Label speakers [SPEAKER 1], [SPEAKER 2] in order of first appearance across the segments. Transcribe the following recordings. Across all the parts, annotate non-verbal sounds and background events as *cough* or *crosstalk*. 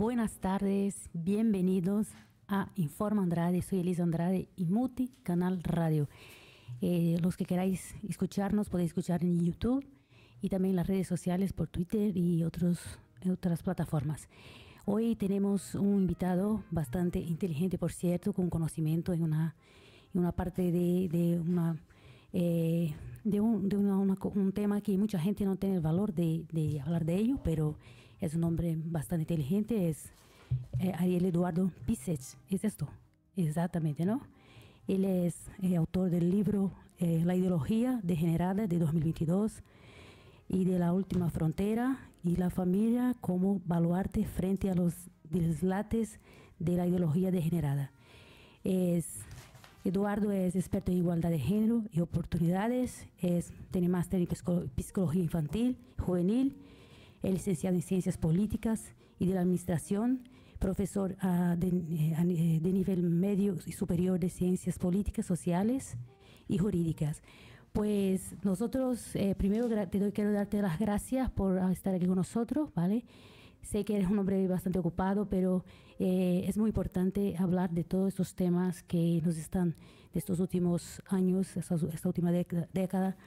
[SPEAKER 1] buenas tardes, bienvenidos a Informa Andrade, soy Elisa Andrade y Muti Canal Radio. Eh, los que queráis escucharnos podéis escuchar en YouTube y también en las redes sociales por Twitter y otros, otras plataformas. Hoy tenemos un invitado bastante inteligente, por cierto, con conocimiento en una, una parte de, una... Eh, de, un, tema que mucha gente no tiene el valor de hablar de ello, pero es un hombre bastante inteligente, es eh, Ariel Eduardo Pisset, es esto, exactamente, ¿no? Él es eh, autor del libro eh, La ideología degenerada de 2022 y de la última frontera y la familia como baluarte frente a los deslates de la ideología degenerada. Es, Eduardo es experto en igualdad de género y oportunidades, es, tiene máster en psicología infantil, juvenil es licenciado en Ciencias Políticas y de la Administración, profesor ah, eh, eh, de, nivel medio y superior de Ciencias Políticas, Sociales y Jurídicas. Pues nosotros, eh, primero te quiero darte las gracias por ah, estar aquí con nosotros, ¿vale? Sé que eres un hombre bastante ocupado, pero es muy importante hablar de todos estos temas que nos están de estos últimos años, esta, última década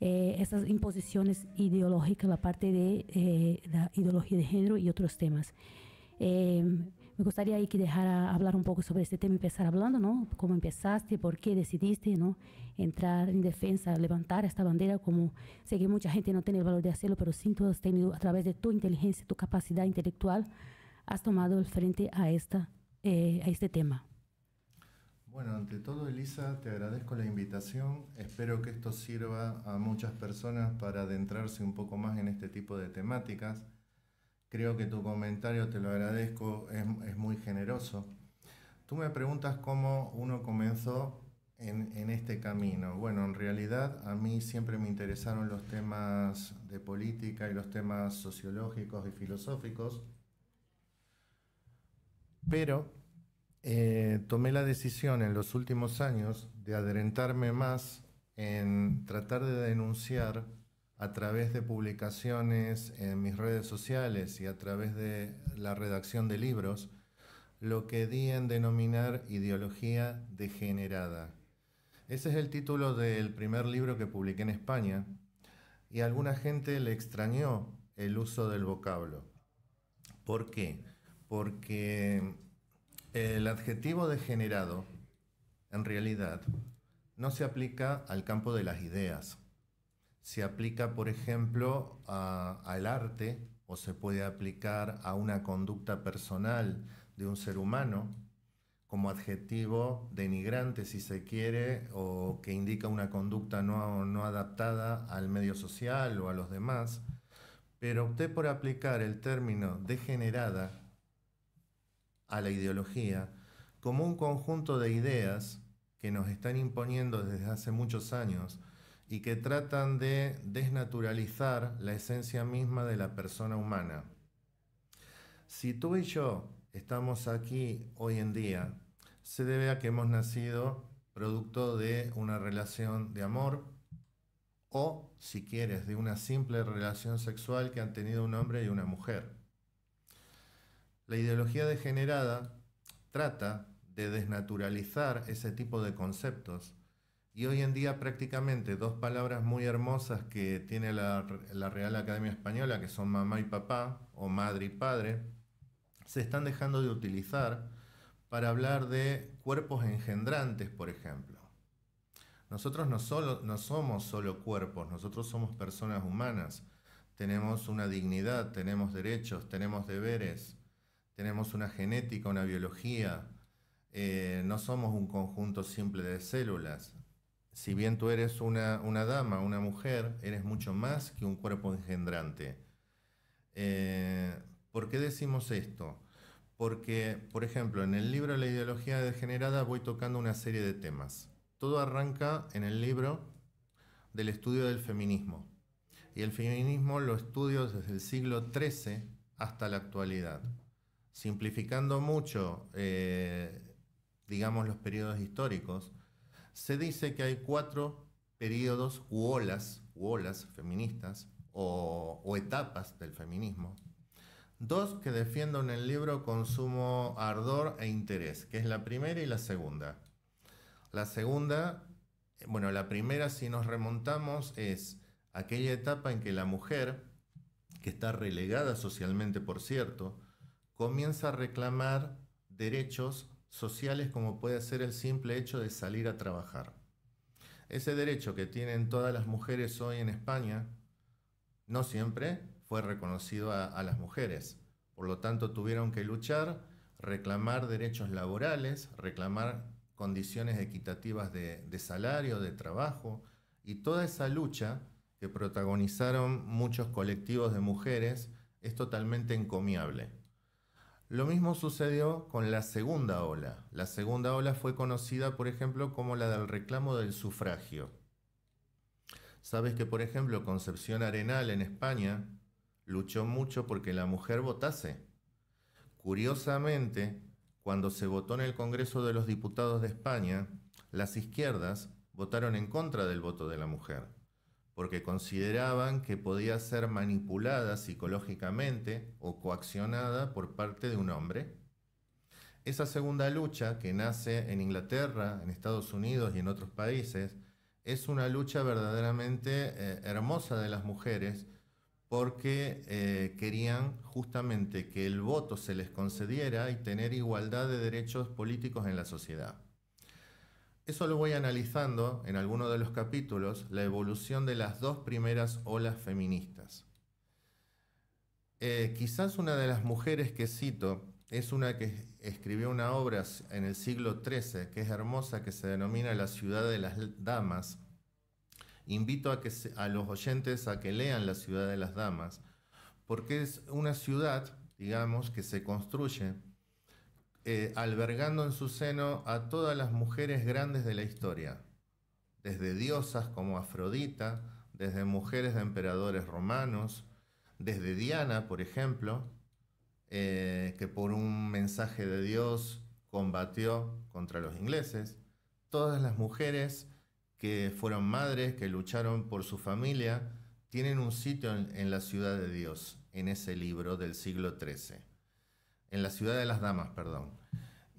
[SPEAKER 1] eh, esas imposiciones ideológicas, la parte de eh, la ideología de género y otros temas. Eh, me gustaría ahí que dejara hablar un poco sobre este tema, empezar hablando, ¿no? Cómo empezaste, por qué decidiste, ¿no? Entrar en defensa, levantar esta bandera, como sé que mucha gente no tiene el valor de hacerlo, pero sí tú has tenido, a través de tu inteligencia, tu capacidad intelectual, has tomado el frente a, esta, eh, a este tema.
[SPEAKER 2] Bueno, ante todo, Elisa, te agradezco la invitación. Espero que esto sirva a muchas personas para adentrarse un poco más en este tipo de temáticas. Creo que tu comentario, te lo agradezco, es, es muy generoso. Tú me preguntas cómo uno comenzó en, en, este camino. Bueno, en realidad a mí siempre me interesaron los temas de política y los temas sociológicos y filosóficos, pero eh, tomé la decisión en los últimos años de adrentarme más en tratar de denunciar a través de publicaciones en mis redes sociales y a través de la redacción de libros, lo que di en denominar ideología degenerada. Ese es el título del primer libro que publiqué en España y a alguna gente le extrañó el uso del vocablo. ¿Por qué? Porque el adjetivo degenerado, en realidad, no se aplica al campo de las ideas. Se aplica, por ejemplo, al arte o se puede aplicar a una conducta personal de un ser humano como adjetivo denigrante, si se quiere, o que indica una conducta no, adaptada al medio social o a los demás. Pero opté por aplicar el término degenerada a la ideología como un conjunto de ideas que nos están imponiendo desde hace muchos años y que tratan de desnaturalizar la esencia misma de la persona humana. Si tú y yo estamos aquí hoy en día, se debe a que hemos nacido producto de una relación de amor o, si quieres, de una simple relación sexual que han tenido un hombre y una mujer. La ideología degenerada trata de desnaturalizar ese tipo de conceptos y hoy en día prácticamente dos palabras muy hermosas que tiene la, Real Academia Española, que son mamá y papá, o madre y padre, se están dejando de utilizar para hablar de cuerpos engendrantes, por ejemplo. Nosotros no somos solo cuerpos, nosotros somos personas humanas. Tenemos una dignidad, tenemos derechos, tenemos deberes, tenemos una genética, una biología, eh, no somos un conjunto simple de células. Si bien tú eres una, dama, una mujer, eres mucho más que un cuerpo engendrante. Eh, ¿Por qué decimos esto? Porque, por ejemplo, en el libro La ideología degenerada voy tocando una serie de temas. Todo arranca en el libro del estudio del feminismo. Y el feminismo lo estudio desde el siglo XIII hasta la actualidad simplificando mucho, eh, digamos, los periodos históricos, se dice que hay cuatro periodos u olas, olas feministas o, o etapas del feminismo. Dos que defiendo en el libro con sumo ardor e interés, que es la primera y la segunda. La segunda, bueno, la primera si nos remontamos es aquella etapa en que la mujer, que está relegada socialmente por cierto, comienza a reclamar derechos sociales como puede ser el simple hecho de salir a trabajar. Ese derecho que tienen todas las mujeres hoy en España no siempre fue reconocido a, las mujeres. Por lo tanto, tuvieron que luchar, reclamar derechos laborales, reclamar condiciones equitativas de salario, de trabajo, y toda esa lucha que protagonizaron muchos colectivos de mujeres es totalmente encomiable. Lo mismo sucedió con la segunda ola. La segunda ola fue conocida, por ejemplo, como la del reclamo del sufragio. Sabes que, por ejemplo, Concepción Arenal en España luchó mucho porque la mujer votase. Curiosamente, cuando se votó en el Congreso de los Diputados de España, las izquierdas votaron en contra del voto de la mujer porque consideraban que podía ser manipulada psicológicamente o coaccionada por parte de un hombre. Esa segunda lucha, que nace en Inglaterra, en Estados Unidos y en otros países, es una lucha verdaderamente eh, hermosa de las mujeres porque eh, querían justamente que el voto se les concediera y tener igualdad de derechos políticos en la sociedad. Eso lo voy analizando en alguno de los capítulos, la evolución de las dos primeras olas feministas. Eh, quizás una de las mujeres que cito es una que escribió una obra en el siglo XIII, que es hermosa, que se denomina La ciudad de las damas. Invito a, que, a los oyentes a que lean La ciudad de las damas, porque es una ciudad, digamos, que se construye eh, albergando en su seno a todas las mujeres grandes de la historia, desde diosas como Afrodita, desde mujeres de emperadores romanos, desde Diana, por ejemplo, eh, que por un mensaje de Dios combatió contra los ingleses, todas las mujeres que fueron madres, que lucharon por su familia, tienen un sitio en, en, la ciudad de Dios, en ese libro del siglo XIII, en la ciudad de las damas, perdón.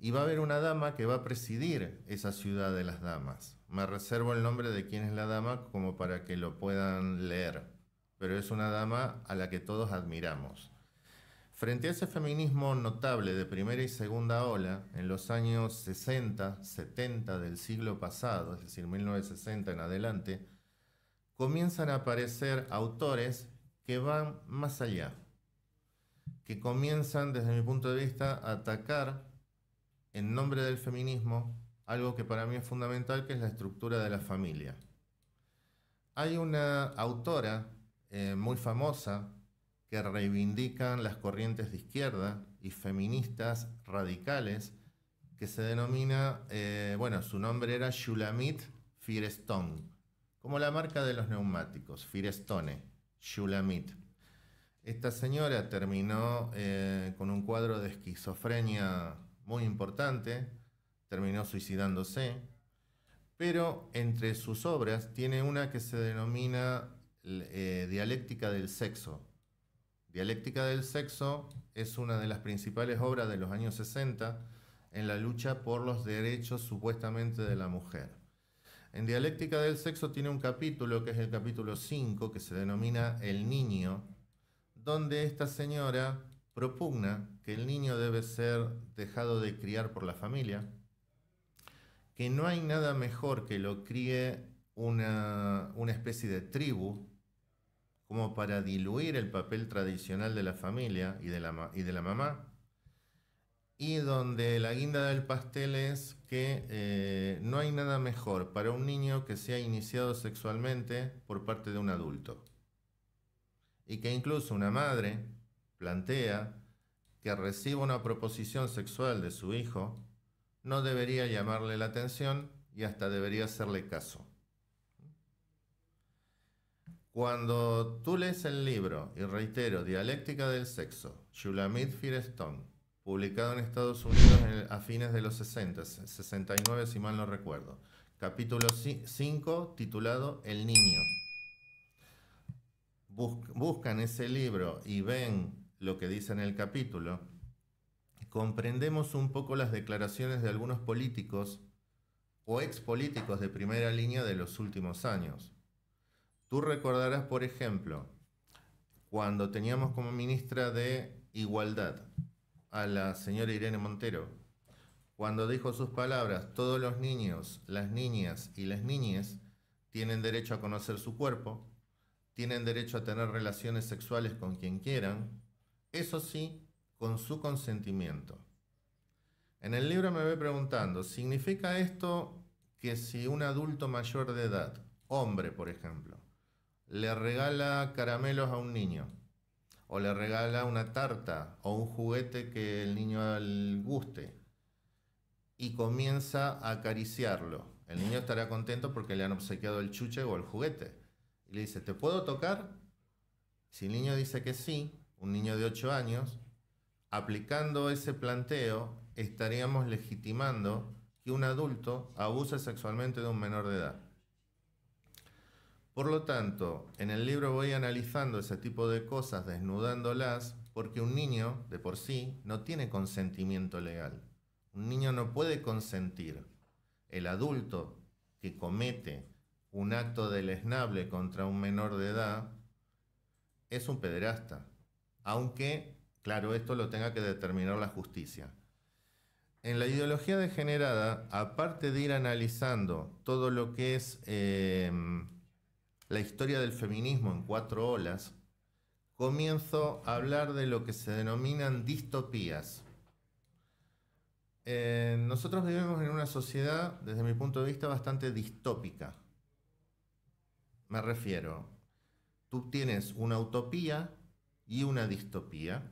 [SPEAKER 2] Y va a haber una dama que va a presidir esa ciudad de las damas. Me reservo el nombre de quién es la dama como para que lo puedan leer. Pero es una dama a la que todos admiramos. Frente a ese feminismo notable de primera y segunda ola, en los años 60, 70 del siglo pasado, es decir, 1960 en adelante, comienzan a aparecer autores que van más allá, que comienzan, desde mi punto de vista, a atacar en nombre del feminismo algo que para mí es fundamental, que es la estructura de la familia. Hay una autora eh, muy famosa que reivindican las corrientes de izquierda y feministas radicales, que se denomina, eh, bueno, su nombre era Shulamit Firestone, como la marca de los neumáticos, Firestone, Shulamit. Esta señora terminó eh, con un cuadro de esquizofrenia muy importante, terminó suicidándose, pero entre sus obras tiene una que se denomina eh, Dialéctica del Sexo. Dialéctica del Sexo es una de las principales obras de los años 60 en la lucha por los derechos supuestamente de la mujer. En Dialéctica del Sexo tiene un capítulo que es el capítulo 5 que se denomina El Niño, donde esta señora propugna que el niño debe ser dejado de criar por la familia, que no hay nada mejor que lo críe una, una especie de tribu como para diluir el papel tradicional de la familia y de la, y de la mamá, y donde la guinda del pastel es que eh, no hay nada mejor para un niño que sea iniciado sexualmente por parte de un adulto. Y que incluso una madre plantea que reciba una proposición sexual de su hijo no debería llamarle la atención y hasta debería hacerle caso. Cuando tú lees el libro, y reitero, Dialéctica del Sexo, Shulamit Firestone, publicado en Estados Unidos a fines de los 60, 69 si mal no recuerdo, capítulo 5 titulado El Niño. Buscan ese libro y ven lo que dice en el capítulo, comprendemos un poco las declaraciones de algunos políticos o expolíticos de primera línea de los últimos años. Tú recordarás, por ejemplo, cuando teníamos como ministra de Igualdad a la señora Irene Montero, cuando dijo sus palabras, todos los niños, las niñas y las niñas tienen derecho a conocer su cuerpo, tienen derecho a tener relaciones sexuales con quien quieran, eso sí, con su consentimiento. En el libro me ve preguntando, ¿significa esto que si un adulto mayor de edad, hombre por ejemplo, le regala caramelos a un niño, o le regala una tarta o un juguete que el niño guste, y comienza a acariciarlo, el niño estará contento porque le han obsequiado el chuche o el juguete, y le dice, ¿te puedo tocar? Si el niño dice que sí, un niño de 8 años, aplicando ese planteo estaríamos legitimando que un adulto abuse sexualmente de un menor de edad. Por lo tanto, en el libro voy analizando ese tipo de cosas, desnudándolas, porque un niño, de por sí, no tiene consentimiento legal. Un niño no puede consentir. El adulto que comete un acto deleznable contra un menor de edad es un pederasta aunque, claro, esto lo tenga que determinar la justicia. En la ideología degenerada, aparte de ir analizando todo lo que es eh, la historia del feminismo en cuatro olas, comienzo a hablar de lo que se denominan distopías. Eh, nosotros vivimos en una sociedad, desde mi punto de vista, bastante distópica. Me refiero, tú tienes una utopía y una distopía.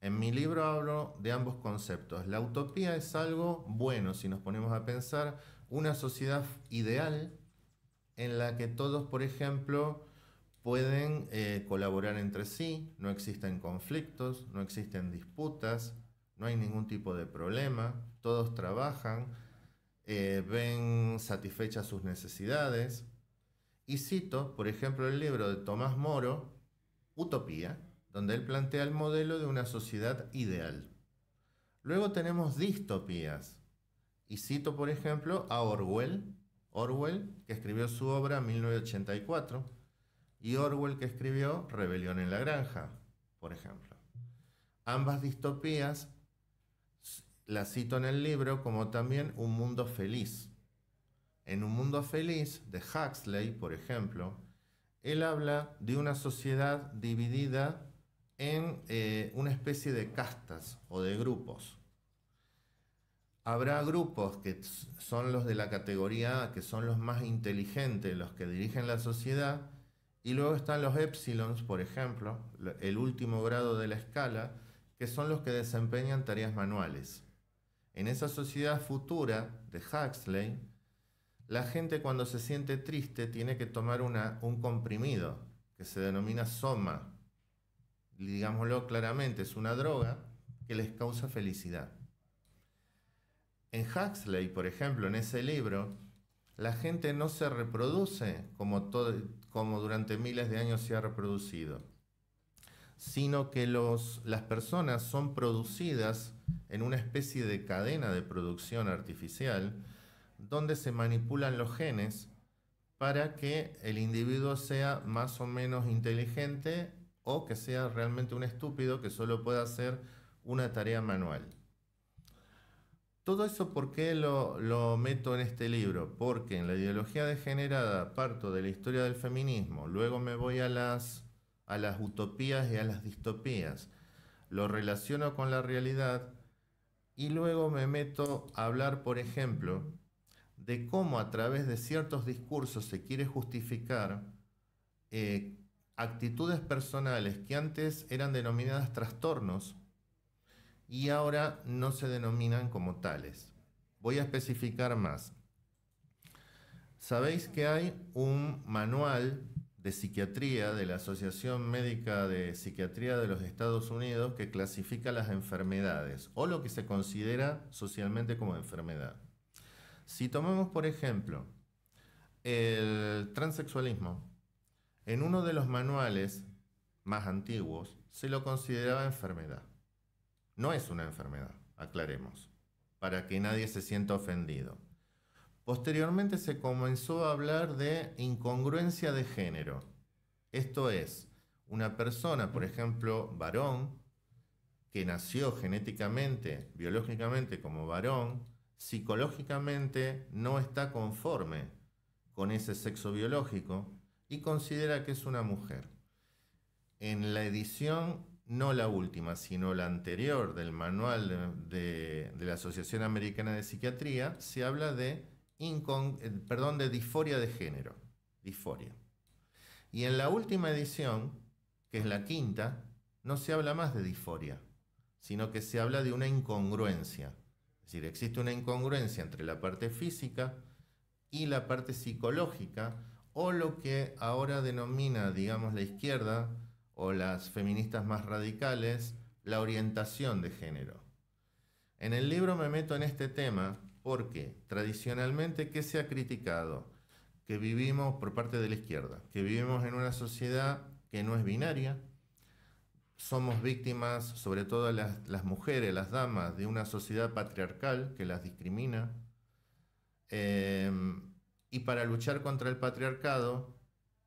[SPEAKER 2] En mi libro hablo de ambos conceptos. La utopía es algo bueno, si nos ponemos a pensar, una sociedad ideal en la que todos, por ejemplo, pueden eh, colaborar entre sí, no existen conflictos, no existen disputas, no hay ningún tipo de problema, todos trabajan, eh, ven satisfechas sus necesidades. Y cito, por ejemplo, el libro de Tomás Moro, Utopía, donde él plantea el modelo de una sociedad ideal. Luego tenemos distopías. Y cito, por ejemplo, a Orwell, Orwell, que escribió su obra 1984, y Orwell, que escribió Rebelión en la Granja, por ejemplo. Ambas distopías las cito en el libro como también Un Mundo Feliz. En Un Mundo Feliz, de Huxley, por ejemplo, él habla de una sociedad dividida en eh, una especie de castas o de grupos. Habrá grupos que son los de la categoría A, que son los más inteligentes, los que dirigen la sociedad, y luego están los epsilons, por ejemplo, el último grado de la escala, que son los que desempeñan tareas manuales. En esa sociedad futura de Huxley, la gente cuando se siente triste tiene que tomar un comprimido que se denomina soma, digámoslo claramente, es una droga que les causa felicidad. En Huxley, por ejemplo, en ese libro, la gente no se reproduce como, como durante miles de años se ha reproducido, sino que los, las personas son producidas en una especie de cadena de producción artificial donde se manipulan los genes para que el individuo sea más o menos inteligente o que sea realmente un estúpido que solo pueda hacer una tarea manual. Todo eso, ¿por qué lo, meto en este libro? Porque en la ideología degenerada parto de la historia del feminismo, luego me voy a las, a las utopías y a las distopías, lo relaciono con la realidad y luego me meto a hablar, por ejemplo, de cómo a través de ciertos discursos se quiere justificar eh, actitudes personales que antes eran denominadas trastornos y ahora no se denominan como tales. Voy a especificar más. Sabéis que hay un manual de psiquiatría de la Asociación Médica de Psiquiatría de los Estados Unidos que clasifica las enfermedades o lo que se considera socialmente como enfermedad. Si tomamos por ejemplo el transexualismo, en uno de los manuales más antiguos se lo consideraba enfermedad. No es una enfermedad, aclaremos, para que nadie se sienta ofendido. Posteriormente se comenzó a hablar de incongruencia de género. Esto es, una persona, por ejemplo, varón, que nació genéticamente, biológicamente como varón, psicológicamente no está conforme con ese sexo biológico, y considera que es una mujer. En la edición, no la última, sino la anterior del manual de, la Asociación Americana de Psiquiatría, se habla de, eh, perdón, de disforia de género. Y en la última edición, que es la quinta, no se habla más de disforia, sino que se habla de una incongruencia. Es decir, existe una incongruencia entre la parte física y la parte psicológica o lo que ahora denomina, digamos, la izquierda o las feministas más radicales, la orientación de género. En el libro me meto en este tema porque tradicionalmente, ¿qué se ha criticado? Que vivimos por parte de la izquierda, que vivimos en una sociedad que no es binaria, somos víctimas, sobre todo las, mujeres, las damas, de una sociedad patriarcal que las discrimina. Em, y para luchar contra el patriarcado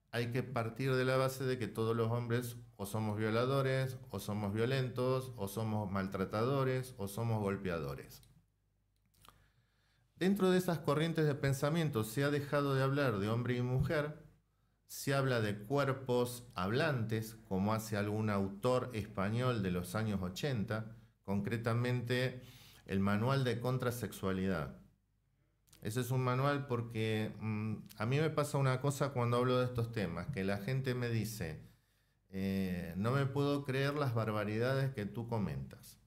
[SPEAKER 2] hay que partir de la base de que todos los hombres o somos violadores, o somos violentos, o somos maltratadores, o somos golpeadores. Dentro de esas corrientes de pensamiento se ha dejado de hablar de hombre y mujer, se habla de cuerpos hablantes, como hace algún autor español de los años 80, concretamente el Manual de Contrasexualidad ese es un manual porque mm, a mí me pasa una cosa cuando hablo de estos temas, que la gente me dice, eh, no me puedo creer las barbaridades que tú comentas.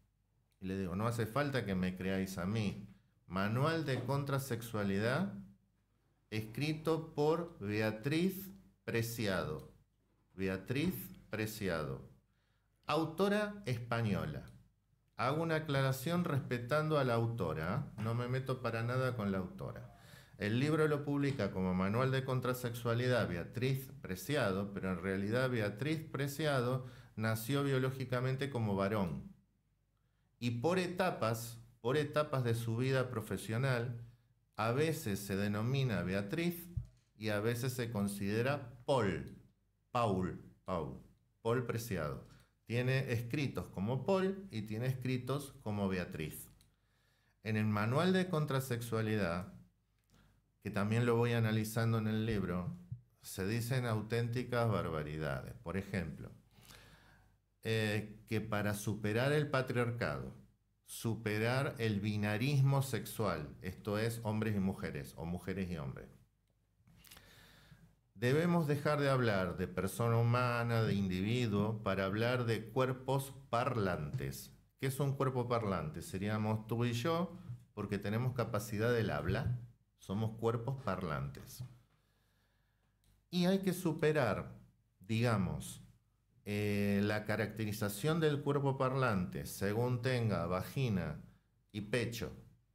[SPEAKER 2] Y le digo, no hace falta que me creáis a mí. Manual de contrasexualidad escrito por Beatriz Preciado. Beatriz Preciado. Autora española. Hago una aclaración respetando a la autora, ¿eh? no me meto para nada con la autora. El libro lo publica como Manual de Contrasexualidad Beatriz Preciado, pero en realidad Beatriz Preciado nació biológicamente como varón. Y por etapas, por etapas de su vida profesional, a veces se denomina Beatriz y a veces se considera Paul, Paul, Paul, Paul Preciado. Tiene escritos como Paul y tiene escritos como Beatriz. En el manual de contrasexualidad, que también lo voy analizando en el libro, se dicen auténticas barbaridades. Por ejemplo, eh, que para superar el patriarcado, superar el binarismo sexual, esto es hombres y mujeres o mujeres y hombres, Debemos dejar de hablar de persona humana, de individuo, para hablar de cuerpos parlantes. ¿Qué es un cuerpo parlante? Seríamos tú y yo, porque tenemos capacidad del habla, somos cuerpos parlantes. Y hay que superar, digamos, eh, la caracterización del cuerpo parlante según tenga vagina y pecho,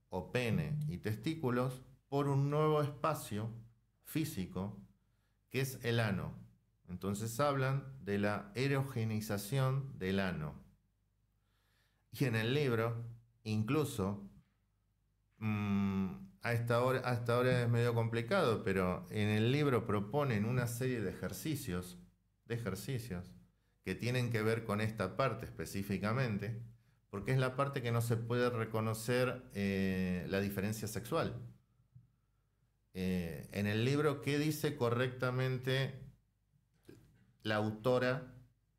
[SPEAKER 2] o pene y testículos, por un nuevo espacio físico que es el ano. Entonces hablan de la erogenización del ano. Y en el libro, incluso, hasta mm, a, esta hora, es medio complicado, pero en el libro proponen una serie de ejercicios, de ejercicios, que tienen que ver con esta parte específicamente, porque es la parte que no se puede reconocer eh, la diferencia sexual. Eh, en el libro qué dice correctamente la autora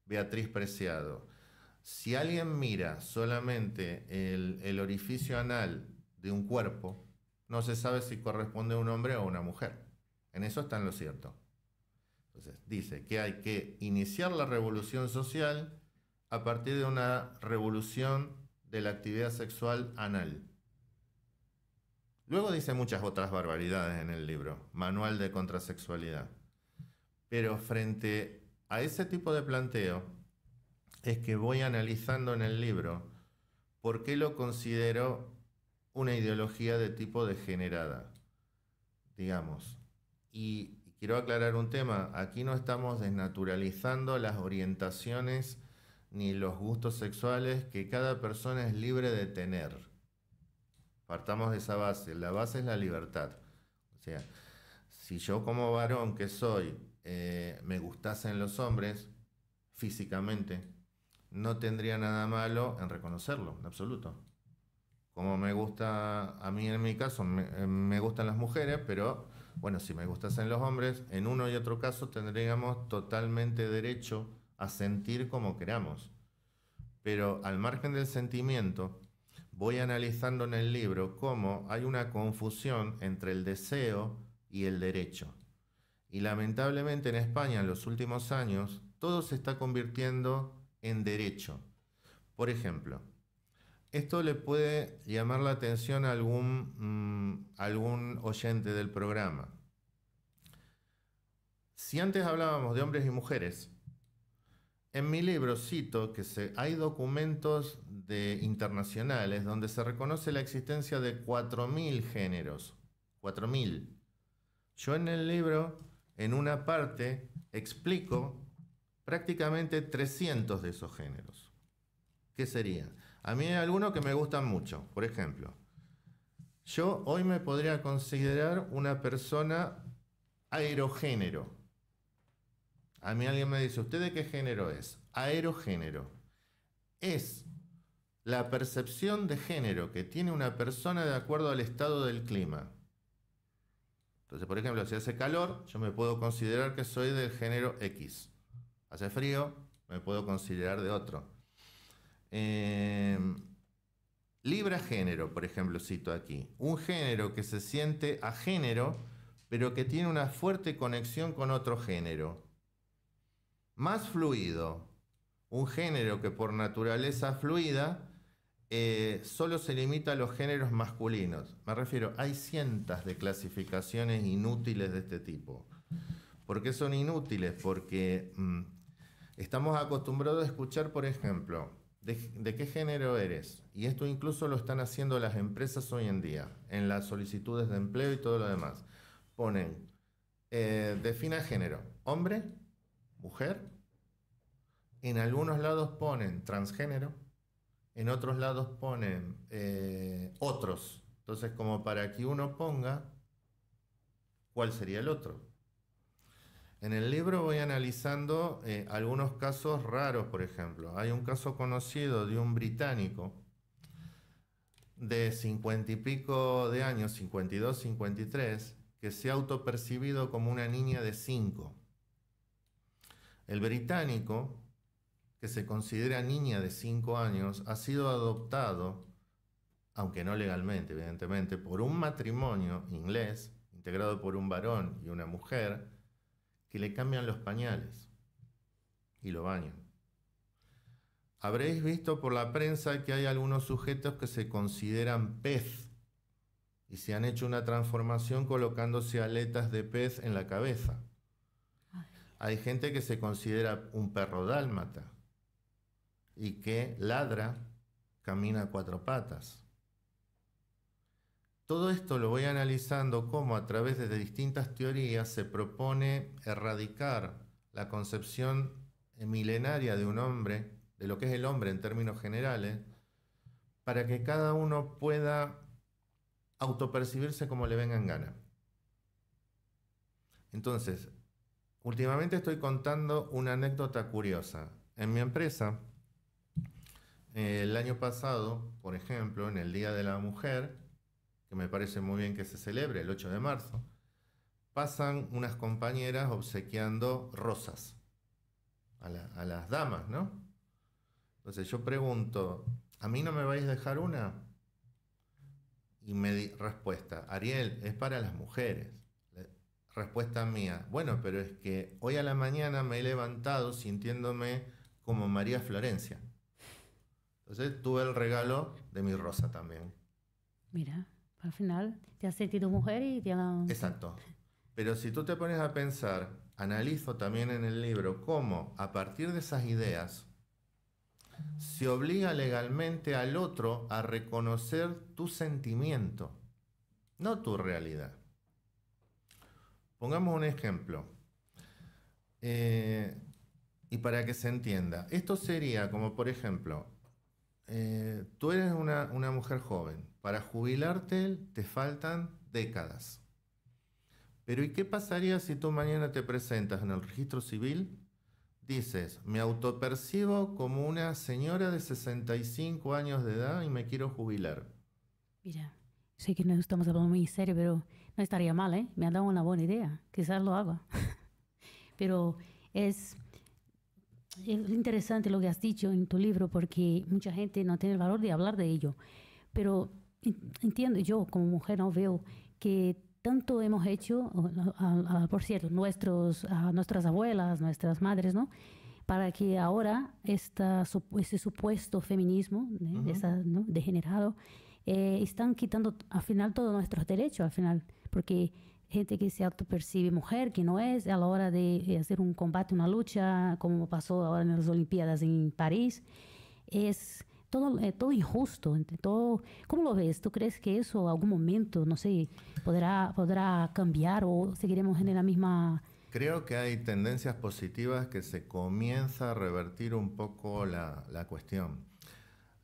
[SPEAKER 2] Beatriz Preciado. Si alguien mira solamente el, el orificio anal de un cuerpo, no se sabe si corresponde a un hombre o a una mujer. En eso está en lo cierto. Entonces, dice que hay que iniciar la revolución social a partir de una revolución de la actividad sexual anal. Luego dice muchas otras barbaridades en el libro, Manual de Contrasexualidad. Pero frente a ese tipo de planteo, es que voy analizando en el libro por qué lo considero una ideología de tipo degenerada, digamos. Y quiero aclarar un tema, aquí no estamos desnaturalizando las orientaciones ni los gustos sexuales que cada persona es libre de tener. Partamos de esa base. La base es la libertad. O sea, si yo como varón que soy eh, me gustasen los hombres físicamente, no tendría nada malo en reconocerlo, en absoluto. Como me gusta, a mí en mi caso, me, eh, me gustan las mujeres, pero bueno, si me gustasen los hombres, en uno y otro caso tendríamos totalmente derecho a sentir como queramos. Pero al margen del sentimiento, voy analizando en el libro cómo hay una confusión entre el deseo y el derecho. Y lamentablemente en España en los últimos años todo se está convirtiendo en derecho. Por ejemplo, esto le puede llamar la atención a algún, mm, algún oyente del programa. Si antes hablábamos de hombres y mujeres, en mi libro cito que hay documentos de, internacionales donde se reconoce la existencia de 4.000 géneros. 4.000. Yo en el libro, en una parte, explico prácticamente 300 de esos géneros. ¿Qué serían? A mí hay algunos que me gustan mucho. Por ejemplo, yo hoy me podría considerar una persona aerogénero. A mí alguien me dice, ¿usted de qué género es? Aerogénero. Es la percepción de género que tiene una persona de acuerdo al estado del clima. Entonces, por ejemplo, si hace calor, yo me puedo considerar que soy del género X. Hace frío, me puedo considerar de otro. Em, libra género, por ejemplo, cito aquí. Un género que se siente a género, pero que tiene una fuerte conexión con otro género más fluido, un género que por naturaleza fluida, eh, solo se limita a los géneros masculinos. Me refiero, hay cientos de clasificaciones inútiles de este tipo. ¿Por qué son inútiles? Porque mm, estamos acostumbrados a escuchar, por ejemplo, de, qué género eres. Y esto incluso lo están haciendo las empresas hoy en día, en las solicitudes de empleo y todo lo demás. Ponen, eh, defina género, hombre, mujer, en algunos lados ponen transgénero, en otros lados ponen eh, otros. Entonces, como para que uno ponga cuál sería el otro. En el libro voy analizando eh, algunos casos raros, por ejemplo. Hay un caso conocido de un británico de cincuenta y pico de años, 52, 53, que se ha autopercibido como una niña de 5. El británico, que se considera niña de 5 años, ha sido adoptado, aunque no legalmente, evidentemente, por un matrimonio inglés, integrado por un varón y una mujer, que le cambian los pañales y lo bañan. Habréis visto por la prensa que hay algunos sujetos que se consideran pez y se han hecho una transformación colocándose aletas de pez en la cabeza. Hay gente que se considera un perro dálmata y que ladra, camina a cuatro patas. Todo esto lo voy analizando cómo a través de distintas teorías se propone erradicar la concepción milenaria de un hombre, de lo que es el hombre en términos generales, para que cada uno pueda autopercibirse como le venga en gana. Entonces, Últimamente estoy contando una anécdota curiosa. En mi empresa, el año pasado, por ejemplo, en el Día de la Mujer, que me parece muy bien que se celebre, el 8 de marzo, pasan unas compañeras obsequiando rosas a, las damas, ¿no? Entonces yo pregunto, ¿a mí no me vais a dejar una? Y me di respuesta, Ariel, es para las mujeres. Respuesta mía, bueno, pero es que hoy a la mañana me he levantado sintiéndome como María Florencia. Entonces tuve el regalo de mi rosa también.
[SPEAKER 1] Mira, al final te has sentido mujer y te han...
[SPEAKER 2] Exacto. Pero si tú te pones a pensar, analizo también en el libro cómo a partir de esas ideas se obliga legalmente al otro a reconocer tu sentimiento, no tu realidad. Pongamos un ejemplo. Eh, y para que se entienda, esto sería como, por ejemplo, eh, tú eres una, una, mujer joven, para jubilarte te faltan décadas. Pero ¿y qué pasaría si tú mañana te presentas en el registro civil? Dices, me autopercibo como una señora de 65 años de edad y me quiero jubilar.
[SPEAKER 1] Mira, sé que no estamos hablando muy serio, pero no estaría mal, ¿eh? Me ha dado una buena idea. Quizás lo haga. *laughs* Pero es interesante lo que has dicho en tu libro porque mucha gente no tiene el valor de hablar de ello. Pero entiendo yo, como mujer, no veo que tanto hemos hecho, por cierto, nuestros, a nuestras abuelas, nuestras madres, ¿no? Para que ahora este supuesto feminismo degenerado eh, están quitando al final todos nuestros derechos, al final porque gente que se auto percibe mujer, que no es, a la hora de eh, hacer un combate, una lucha, como pasó ahora en las Olimpiadas en París, es todo, eh, todo injusto. Todo, ¿Cómo lo ves? ¿Tú crees que eso algún momento, no sé, podrá, podrá cambiar o seguiremos en la misma...
[SPEAKER 2] Creo que hay tendencias positivas que se comienza a revertir un poco la, la cuestión.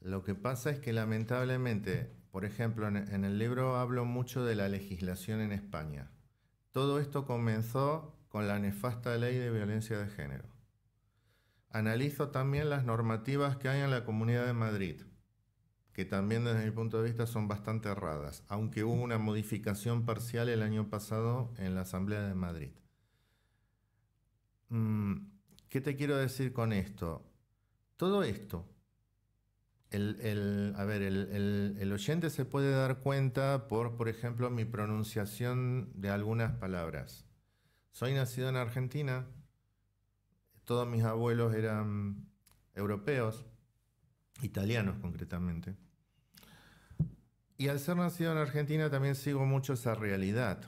[SPEAKER 2] Lo que pasa es que lamentablemente por ejemplo, en el libro hablo mucho de la legislación en España. Todo esto comenzó con la nefasta ley de violencia de género. Analizo también las normativas que hay en la Comunidad de Madrid, que también desde mi punto de vista son bastante erradas, aunque hubo una modificación parcial el año pasado en la Asamblea de Madrid. Mm, ¿Qué te quiero decir con esto? Todo esto el, a ver, el, oyente se puede dar cuenta por, por ejemplo, mi pronunciación de algunas palabras. Soy nacido en Argentina, todos mis abuelos eran europeos, italianos concretamente. Y al ser nacido en Argentina también sigo mucho esa realidad.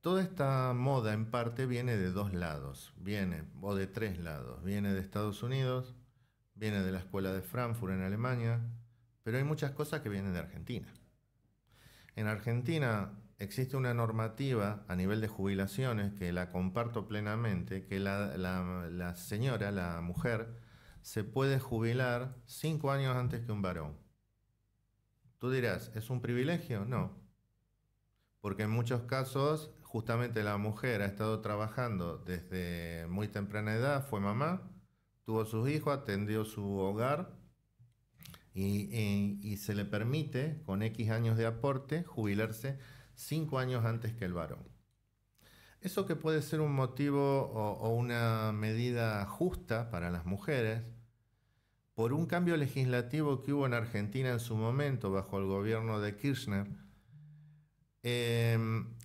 [SPEAKER 2] Toda esta moda en parte viene de dos lados, viene, o de tres lados, viene de Estados Unidos, viene de la escuela de Frankfurt en Alemania, pero hay muchas cosas que vienen de Argentina. En Argentina existe una normativa a nivel de jubilaciones que la comparto plenamente, que la, señora, la mujer, se puede jubilar cinco años antes que un varón. Tú dirás, ¿es un privilegio? No. Porque en muchos casos, justamente la mujer ha estado trabajando desde muy temprana edad, fue mamá, tuvo sus hijos, atendió su hogar eh, y, se le permite, con X años de aporte, jubilarse cinco años antes que el varón. Eso que puede ser un motivo o, una medida justa para las mujeres, por un cambio legislativo que hubo en Argentina en su momento bajo el gobierno de Kirchner, eh,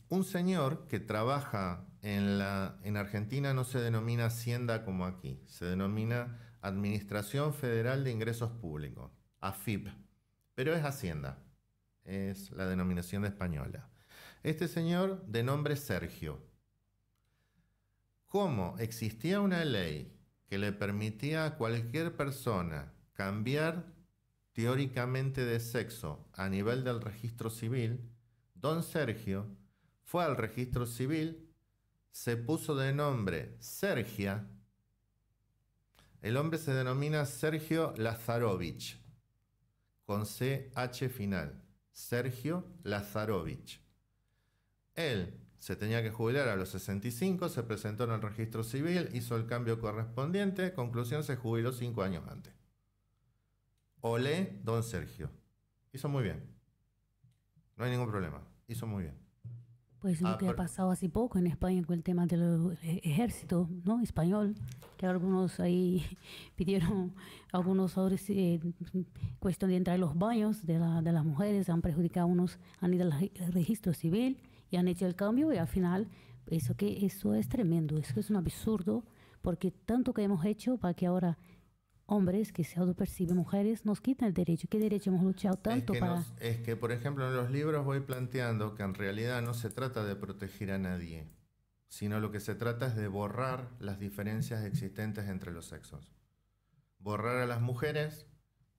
[SPEAKER 2] un señor que trabaja en, Argentina no se denomina Hacienda como aquí, se denomina Administración Federal de Ingresos Públicos, AFIP, pero es Hacienda, es la denominación española. Este señor de nombre Sergio, como existía una ley que le permitía a cualquier persona cambiar teóricamente de sexo a nivel del registro civil? Don Sergio fue al registro civil se puso de nombre Sergia. El hombre se denomina Sergio Lazarovich, con CH final. Sergio Lazarovich. Él se tenía que jubilar a los 65, se presentó en el registro civil, hizo el cambio correspondiente, conclusión se jubiló cinco años antes. Olé, don Sergio. Hizo muy bien. No hay ningún problema. Hizo muy bien.
[SPEAKER 1] Pues lo ah, que ha pasado hace poco en España con el tema del ejército ¿no? español, que algunos ahí *laughs* pidieron, algunos sobre eh, cuestión de entrar en los baños de, la, de las mujeres, han perjudicado a unos, han ido al registro civil y han hecho el cambio y al final eso que eso es tremendo, eso es un absurdo, porque tanto que hemos hecho para que ahora hombres que se autoperciben mujeres nos quitan el derecho. ¿Qué derecho hemos luchado tanto para...?
[SPEAKER 2] es que, por ejemplo, en los libros voy planteando que en realidad no se trata de proteger a nadie, sino lo que se trata es de borrar las diferencias existentes entre los sexos. Borrar a las mujeres,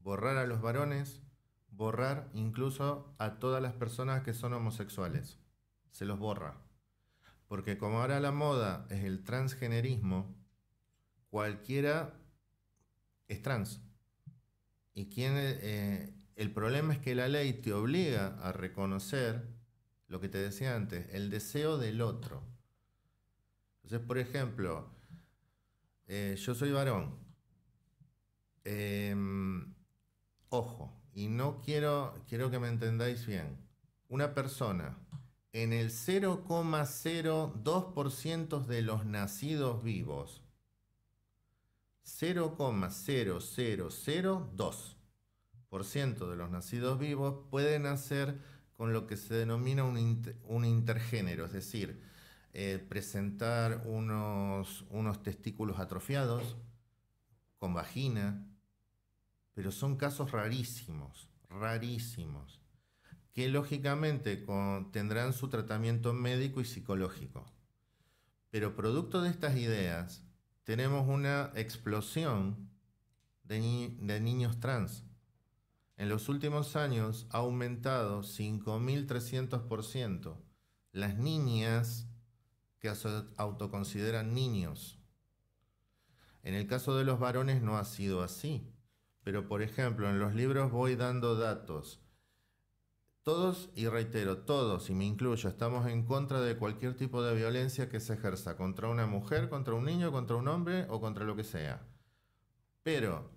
[SPEAKER 2] borrar a los varones, borrar incluso a todas las personas que son homosexuales. Se los borra. Porque como ahora la moda es el transgenerismo, cualquiera es trans. Y quién eh, el problema es que la ley te obliga a reconocer lo que te decía antes, el deseo del otro. Entonces, por ejemplo, eh, yo soy varón. Em, ojo, y no quiero, quiero que me entendáis bien. Una persona en el 0,02% de los nacidos vivos 0,0002% de los nacidos vivos pueden nacer con lo que se denomina un, intergénero, es decir, eh, presentar unos, testículos atrofiados con vagina, pero son casos rarísimos, rarísimos, que lógicamente tendrán su tratamiento médico y psicológico. Pero producto de estas ideas, tenemos una explosión de, niños trans. En los últimos años ha aumentado 5.300% las niñas que autoconsideran niños. En el caso de los varones no ha sido así, pero por ejemplo en los libros voy dando datos. Todos, y reitero, todos, y me incluyo, estamos en contra de cualquier tipo de violencia que se ejerza contra una mujer, contra un niño, contra un hombre o contra lo que sea. Pero,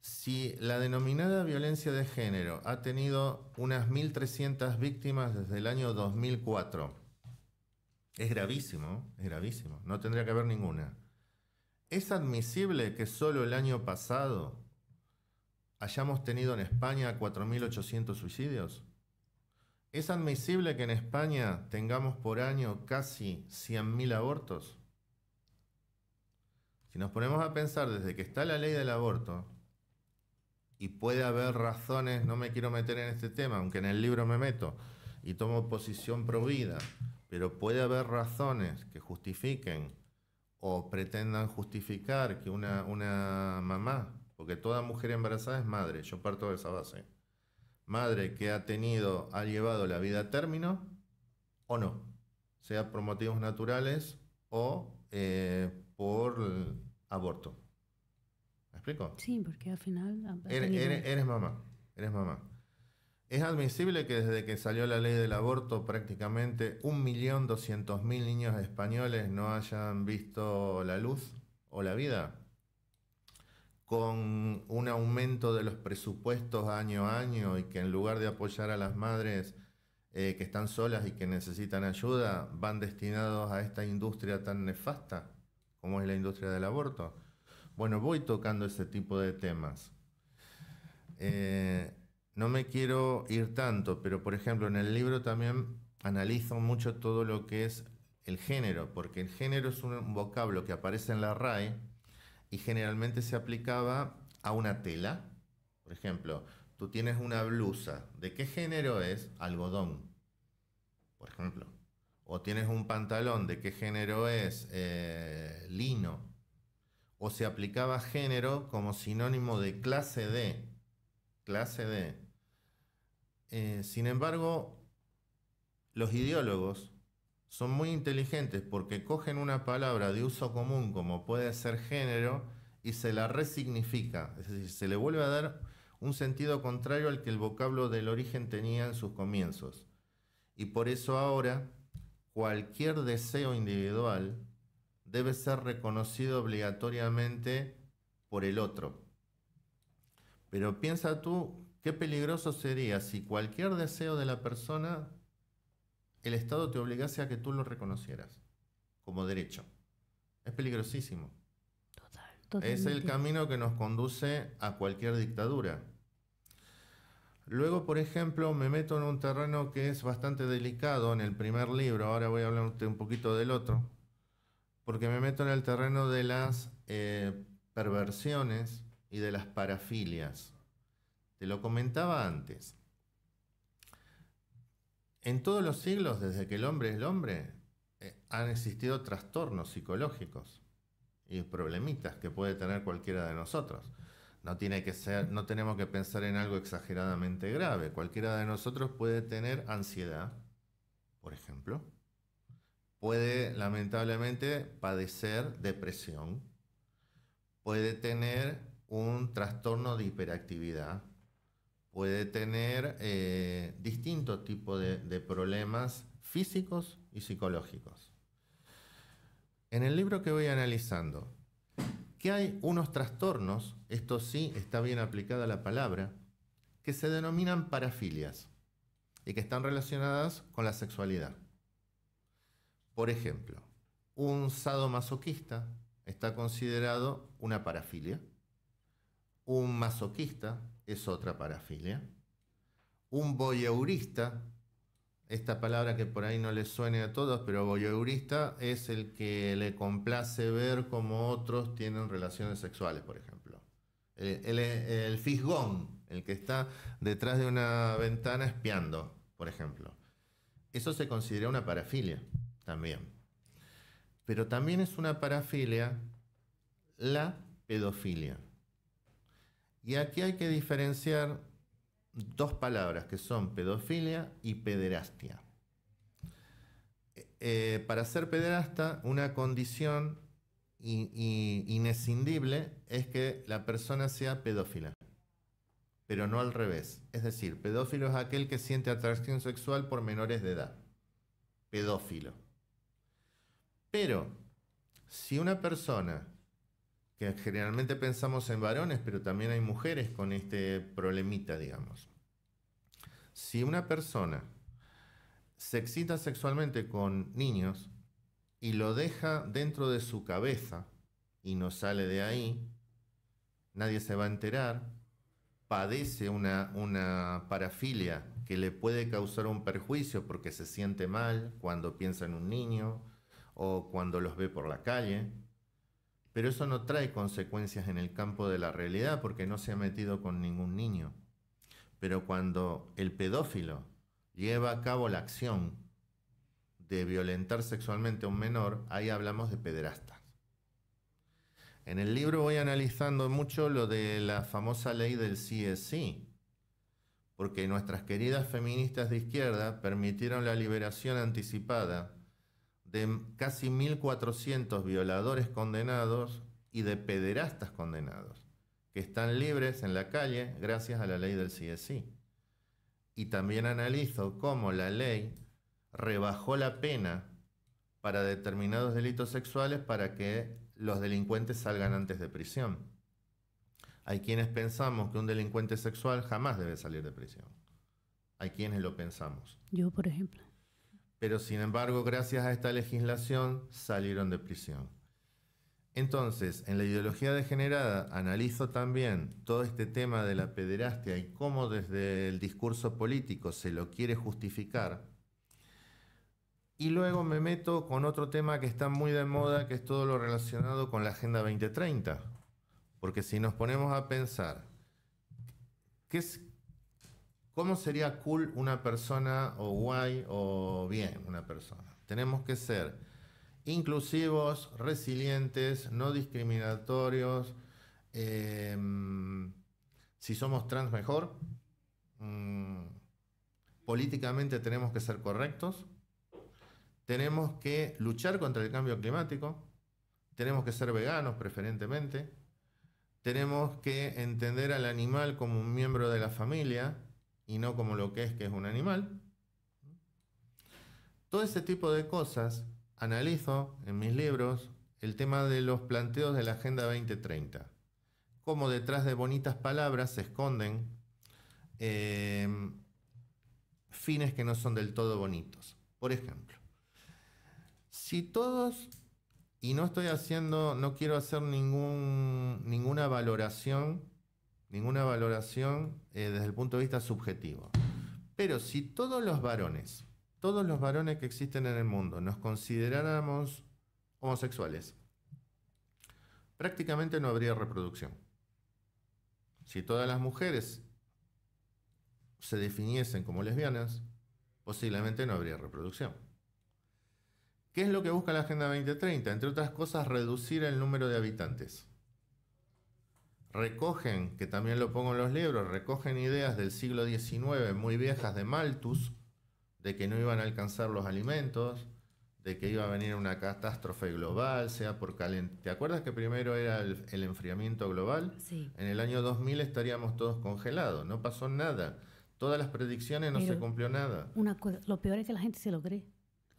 [SPEAKER 2] si la denominada violencia de género ha tenido unas 1.300 víctimas desde el año 2004, es gravísimo, es gravísimo, no tendría que haber ninguna. ¿Es admisible que solo el año pasado hayamos tenido en España 4.800 suicidios? ¿Es admisible que en España tengamos por año casi 100.000 abortos? Si nos ponemos a pensar desde que está la ley del aborto, y puede haber razones, no me quiero meter en este tema, aunque en el libro me meto y tomo posición pro vida, pero puede haber razones que justifiquen o pretendan justificar que una, una mamá porque toda mujer embarazada es madre, yo parto de esa base. Madre que ha tenido, ha llevado la vida a término o no, sea por motivos naturales o eh, por aborto. ¿Me explico?
[SPEAKER 1] Sí, porque al final... Eres, eres
[SPEAKER 2] mamá, eres mamá. Es admisible que desde que salió la ley del aborto prácticamente 1.200.000 niños españoles no hayan visto la luz o la vida con un aumento de los presupuestos año a año y que en lugar de apoyar a las madres eh, que están solas y que necesitan ayuda, van destinados a esta industria tan nefasta como es la industria del aborto. Bueno, voy tocando ese tipo de temas. Eh, no me quiero ir tanto, pero por ejemplo en el libro también analizo mucho todo lo que es el género, porque el género es un vocablo que aparece en la RAE, y generalmente se aplicaba a una tela. Por ejemplo, tú tienes una blusa, ¿de qué género es? Algodón, por ejemplo. O tienes un pantalón, ¿de qué género es? Eh, lino. O se aplicaba género como sinónimo de clase D. Clase D. Eh, sin embargo, los ideólogos son muy inteligentes porque cogen una palabra de uso común como puede ser género y se la resignifica, es decir, se le vuelve a dar un sentido contrario al que el vocablo del origen tenía en sus comienzos. Y por eso ahora cualquier deseo individual debe ser reconocido obligatoriamente por el otro. Pero piensa tú, qué peligroso sería si cualquier deseo de la persona el Estado te obligase a que tú lo reconocieras como derecho. Es peligrosísimo. Total, Es el camino que nos conduce a cualquier dictadura. Luego, por ejemplo, me meto en un terreno que es bastante delicado en el primer libro, ahora voy a hablar un poquito del otro, porque me meto en el terreno de las eh, perversiones y de las parafilias. Te lo comentaba antes en todos los siglos, desde que el hombre es el hombre, eh, han existido trastornos psicológicos y problemitas que puede tener cualquiera de nosotros. No, tiene que ser, no tenemos que pensar en algo exageradamente grave. Cualquiera de nosotros puede tener ansiedad, por ejemplo. Puede, lamentablemente, padecer depresión. Puede tener un trastorno de hiperactividad puede tener eh, distinto tipo de, de, problemas físicos y psicológicos. En el libro que voy analizando, que hay unos trastornos, esto sí está bien aplicada la palabra, que se denominan parafilias y que están relacionadas con la sexualidad. Por ejemplo, un sadomasoquista está considerado una parafilia, un masoquista es otra parafilia. Un voyeurista, esta palabra que por ahí no le suene a todos, pero voyeurista es el que le complace ver cómo otros tienen relaciones sexuales, por ejemplo. El, el, fisgón, el que está detrás de una ventana espiando, por ejemplo. Eso se considera una parafilia también. Pero también es una parafilia la pedofilia. Y aquí hay que diferenciar dos palabras que son pedofilia y pederastia. Eh, eh, para ser pederasta, una condición inescindible es que la persona sea pedófila, pero no al revés. Es decir, pedófilo es aquel que siente atracción sexual por menores de edad. Pedófilo. Pero, si una persona generalmente pensamos en varones, pero también hay mujeres con este problemita, digamos. Si una persona se excita sexualmente con niños y lo deja dentro de su cabeza y no sale de ahí, nadie se va a enterar, padece una, una parafilia que le puede causar un perjuicio porque se siente mal cuando piensa en un niño o cuando los ve por la calle, pero eso no trae consecuencias en el campo de la realidad porque no se ha metido con ningún niño. Pero cuando el pedófilo lleva a cabo la acción de violentar sexualmente a un menor, ahí hablamos de pederastas. En el libro voy analizando mucho lo de la famosa ley del sí porque nuestras queridas feministas de izquierda permitieron la liberación anticipada de casi 1.400 violadores condenados y de pederastas condenados, que están libres en la calle gracias a la ley del CSI. Y también analizo cómo la ley rebajó la pena para determinados delitos sexuales para que los delincuentes salgan antes de prisión. Hay quienes pensamos que un delincuente sexual jamás debe salir de prisión. Hay quienes lo pensamos.
[SPEAKER 1] Yo, por ejemplo
[SPEAKER 2] pero sin embargo, gracias a esta legislación, salieron de prisión. Entonces, en la ideología degenerada analizo también todo este tema de la pederastia y cómo desde el discurso político se lo quiere justificar. Y luego me meto con otro tema que está muy de moda, que es todo lo relacionado con la Agenda 2030. Porque si nos ponemos a pensar, ¿qué, es, ¿Cómo sería cool una persona o guay o bien una persona? Tenemos que ser inclusivos, resilientes, no discriminatorios. Em, si somos trans, mejor. Mm, políticamente tenemos que ser correctos. Tenemos que luchar contra el cambio climático. Tenemos que ser veganos preferentemente. Tenemos que entender al animal como un miembro de la familia y no como lo que es que es un animal. Todo ese tipo de cosas analizo en mis libros el tema de los planteos de la Agenda 2030, cómo detrás de bonitas palabras se esconden em, fines que no son del todo bonitos. Por ejemplo, si todos, y no estoy haciendo, no quiero hacer ningún, ninguna valoración ninguna valoración eh, desde el punto de vista subjetivo. Pero si todos los varones, todos los varones que existen en el mundo, nos consideráramos homosexuales, prácticamente no habría reproducción. Si todas las mujeres se definiesen como lesbianas, posiblemente no habría reproducción. ¿Qué es lo que busca la Agenda 2030? Entre otras cosas, reducir el número de habitantes recogen, que también lo pongo en los libros, recogen ideas del siglo XIX muy viejas de Malthus, de que no iban a alcanzar los alimentos, de que iba a venir una catástrofe global, sea por calentamiento. ¿Te acuerdas que primero era el, enfriamiento global? Sí. En el año 2000 estaríamos todos congelados, no pasó nada. Todas las predicciones no se cumplió nada.
[SPEAKER 1] lo peor es que la gente se lo cree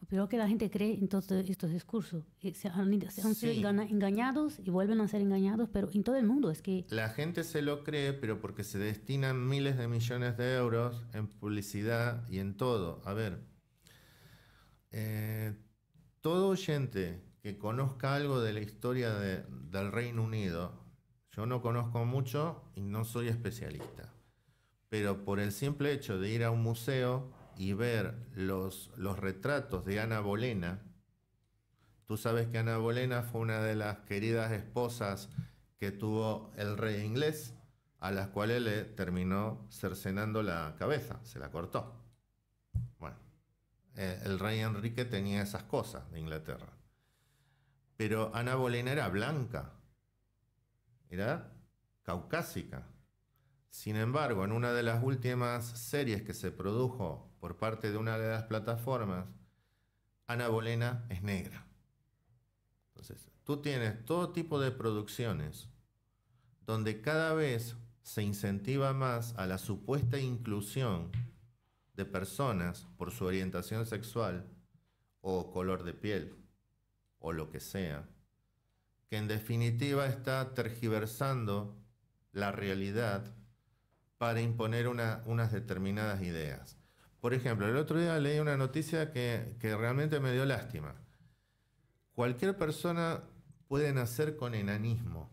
[SPEAKER 1] pero que la gente cree en todos estos discursos. Se han, sido engañados y vuelven a ser engañados, pero en todo el mundo es que...
[SPEAKER 2] La gente se lo cree, pero porque se destinan miles de millones de euros en publicidad y en todo. A ver, eh, todo oyente que conozca algo de la historia del Reino Unido, yo no conozco mucho y no soy especialista, pero por el simple hecho de ir a un museo, y ver los, los retratos de Ana Bolena, tú sabes que Ana Bolena fue una de las queridas esposas que tuvo el rey inglés, a las cuales le terminó cercenando la cabeza, se la cortó. Bueno, eh, el rey Enrique tenía esas cosas de Inglaterra. Pero Ana Bolena era blanca, era caucásica. Sin embargo, en una de las últimas series que se produjo por parte de una de las plataformas, Ana Bolena es negra. Entonces, tú tienes todo tipo de producciones donde cada vez se incentiva más a la supuesta inclusión de personas por su orientación sexual o color de piel o lo que sea, que en definitiva está tergiversando la realidad para imponer unas determinadas ideas. Por ejemplo, el otro día leí una noticia que, realmente me dio lástima. Cualquier persona puede nacer con enanismo.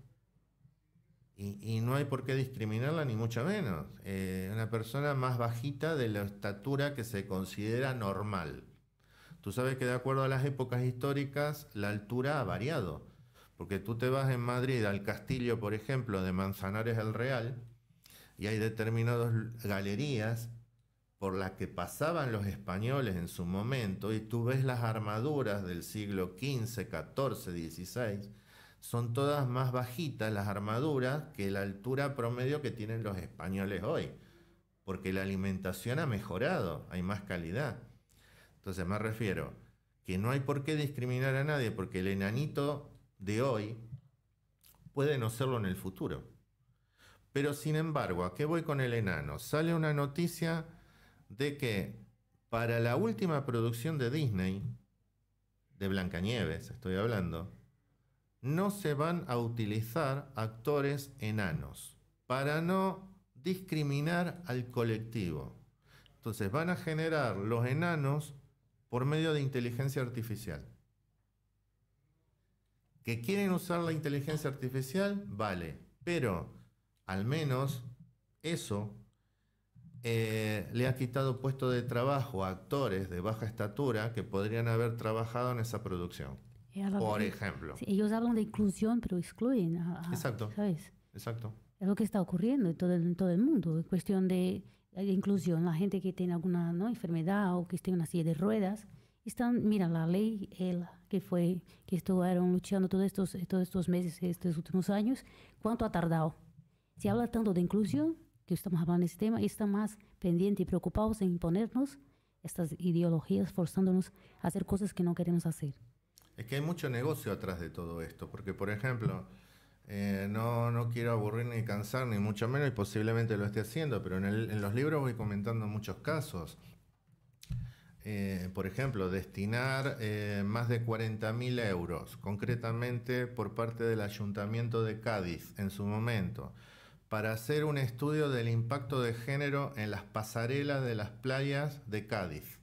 [SPEAKER 2] Y, no hay por qué discriminarla, ni mucho menos. Eh, una persona más bajita de la estatura que se considera normal. Tú sabes que de acuerdo a las épocas históricas, la altura ha variado. Porque tú te vas en Madrid al castillo, por ejemplo, de Manzanares el Real, y hay determinadas galerías por la que pasaban los españoles en su momento, y tú ves las armaduras del siglo XV, XIV, XVI, son todas más bajitas las armaduras que la altura promedio que tienen los españoles hoy, porque la alimentación ha mejorado, hay más calidad. Entonces me refiero que no hay por qué discriminar a nadie, porque el enanito de hoy puede no serlo en el futuro. Pero sin embargo, ¿a qué voy con el enano? Sale una noticia de que para la última producción de Disney, de Blancanieves estoy hablando, no se van a utilizar actores enanos para no discriminar al colectivo. Entonces van a generar los enanos por medio de inteligencia artificial. Que quieren usar la inteligencia artificial, vale, pero al menos eso eh, le ha quitado puesto de trabajo a actores de baja estatura que podrían haber trabajado en esa producción. Por ejemplo. ellos
[SPEAKER 1] hablan de inclusión, pero excluyen. A, Exacto. Exacto. Es lo que está ocurriendo en todo el, en todo el mundo. en cuestión de, inclusión. La gente que tiene alguna enfermedad o que esté en una silla de ruedas, están, mira, la ley que fue, que estuvieron luchando todos estos, todos estos meses, estos últimos años, ¿cuánto ha tardado? Se habla tanto de inclusión que estamos hablando de este tema, están más pendientes y preocupados en imponernos estas ideologías, forzándonos a hacer cosas que no queremos hacer.
[SPEAKER 2] Es que hay mucho negocio atrás de todo esto, porque por ejemplo, eh, no, no quiero aburrir ni cansar, ni mucho menos, y posiblemente lo esté haciendo, pero en, los libros voy comentando muchos casos. Eh, por ejemplo, destinar eh, más de 40.000 euros, concretamente por parte del Ayuntamiento de Cádiz en su momento, para hacer un estudio del impacto de género en las pasarelas de las playas de Cádiz,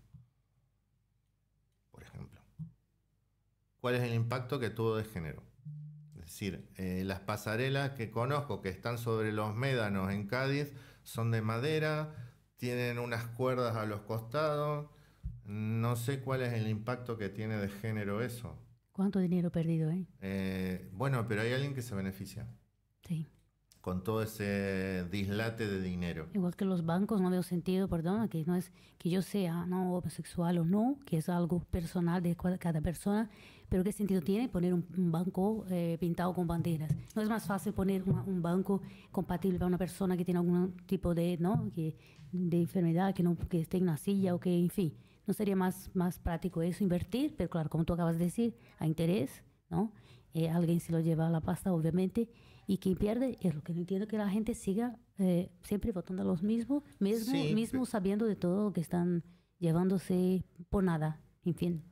[SPEAKER 2] por ejemplo. ¿Cuál es el impacto que tuvo de género? Es decir, eh, las pasarelas que conozco que están sobre los médanos en Cádiz son de madera, tienen unas cuerdas a los costados. No sé cuál es el impacto que tiene de género eso.
[SPEAKER 1] ¿Cuánto dinero perdido, eh?
[SPEAKER 2] eh bueno, pero hay alguien que se beneficia. Sí con todo ese dislate de dinero.
[SPEAKER 1] Igual que los bancos, no veo sentido, perdón, que no es que yo sea no homosexual o no, que es algo personal de cada persona, pero ¿qué sentido tiene poner un, banco eh, pintado con banderas? ¿No es más fácil poner un banco compatible para una persona que tiene algún tipo de, ¿no? que, de enfermedad, que, no, que esté en una silla o que, en fin, ¿no sería más, más práctico eso, invertir? Pero claro, como tú acabas de decir, a interés, ¿no? Eh, alguien se lo lleva a la pasta, obviamente, y quien pierde es lo que no entiendo que la gente siga eh, siempre votando a los mismos, mismo, mismo sabiendo de todo que están llevándose por nada, en fin.